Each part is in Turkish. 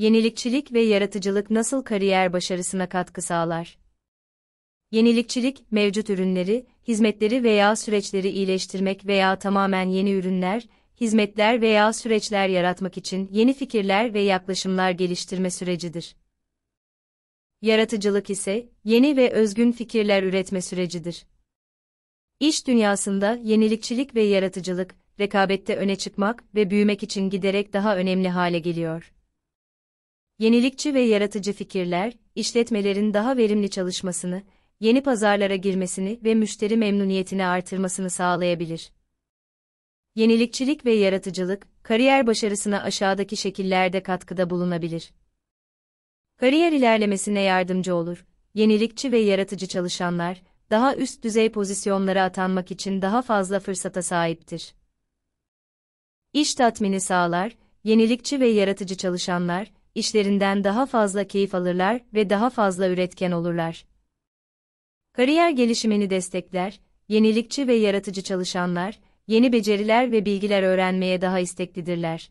Yenilikçilik ve yaratıcılık nasıl kariyer başarısına katkı sağlar? Yenilikçilik, mevcut ürünleri, hizmetleri veya süreçleri iyileştirmek veya tamamen yeni ürünler, hizmetler veya süreçler yaratmak için yeni fikirler ve yaklaşımlar geliştirme sürecidir. Yaratıcılık ise yeni ve özgün fikirler üretme sürecidir. İş dünyasında yenilikçilik ve yaratıcılık rekabette öne çıkmak ve büyümek için giderek daha önemli hale geliyor yenilikçi ve yaratıcı fikirler, işletmelerin daha verimli çalışmasını, yeni pazarlara girmesini ve müşteri memnuniyetini artırmasını sağlayabilir. Yenilikçilik ve yaratıcılık, kariyer başarısına aşağıdaki şekillerde katkıda bulunabilir. Kariyer ilerlemesine yardımcı olur. Yenilikçi ve yaratıcı çalışanlar, daha üst düzey pozisyonlara atanmak için daha fazla fırsata sahiptir. İş tatmini sağlar, yenilikçi ve yaratıcı çalışanlar, işlerinden daha fazla keyif alırlar ve daha fazla üretken olurlar. Kariyer gelişimini destekler, yenilikçi ve yaratıcı çalışanlar, yeni beceriler ve bilgiler öğrenmeye daha isteklidirler.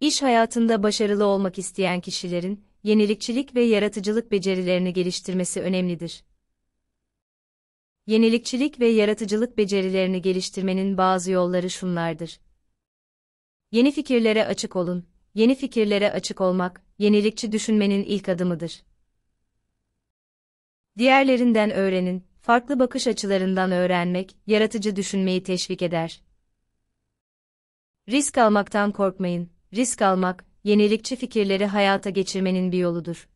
İş hayatında başarılı olmak isteyen kişilerin, yenilikçilik ve yaratıcılık becerilerini geliştirmesi önemlidir. Yenilikçilik ve yaratıcılık becerilerini geliştirmenin bazı yolları şunlardır. Yeni fikirlere açık olun yeni fikirlere açık olmak, yenilikçi düşünmenin ilk adımıdır. Diğerlerinden öğrenin, farklı bakış açılarından öğrenmek, yaratıcı düşünmeyi teşvik eder. Risk almaktan korkmayın. Risk almak, yenilikçi fikirleri hayata geçirmenin bir yoludur.